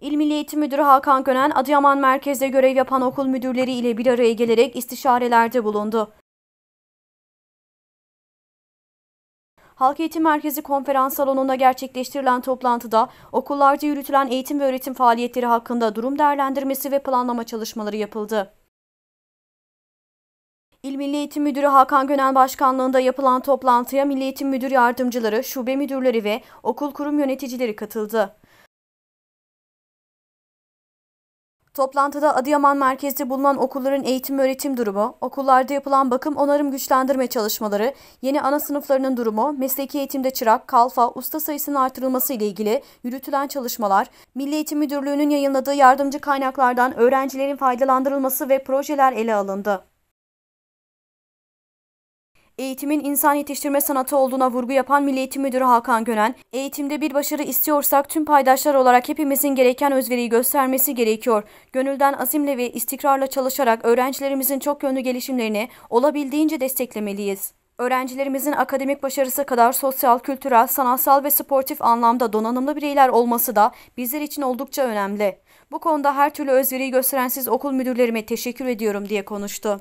İl Milli Eğitim Müdürü Hakan Gönen, Adıyaman merkezde görev yapan okul müdürleri ile bir araya gelerek istişarelerde bulundu. Halk Eğitim Merkezi konferans salonunda gerçekleştirilen toplantıda okullarda yürütülen eğitim ve öğretim faaliyetleri hakkında durum değerlendirmesi ve planlama çalışmaları yapıldı. İl Milli Eğitim Müdürü Hakan Gönel Başkanlığında yapılan toplantıya Milli Eğitim Müdür Yardımcıları, şube müdürleri ve okul kurum yöneticileri katıldı. Toplantıda Adıyaman merkezde bulunan okulların eğitim öğretim durumu, okullarda yapılan bakım onarım güçlendirme çalışmaları, yeni ana sınıflarının durumu, mesleki eğitimde çırak, kalfa, usta sayısının artırılması ile ilgili yürütülen çalışmalar, Milli Eğitim Müdürlüğü'nün yayınladığı yardımcı kaynaklardan öğrencilerin faydalandırılması ve projeler ele alındı eğitimin insan yetiştirme sanatı olduğuna vurgu yapan Milli Eğitim Müdürü Hakan Gönen, eğitimde bir başarı istiyorsak tüm paydaşlar olarak hepimizin gereken özveriyi göstermesi gerekiyor. Gönülden azimle ve istikrarla çalışarak öğrencilerimizin çok yönlü gelişimlerini olabildiğince desteklemeliyiz. Öğrencilerimizin akademik başarısı kadar sosyal, kültürel, sanatsal ve sportif anlamda donanımlı bireyler olması da bizler için oldukça önemli. Bu konuda her türlü özveriyi gösteren siz okul müdürlerime teşekkür ediyorum diye konuştu.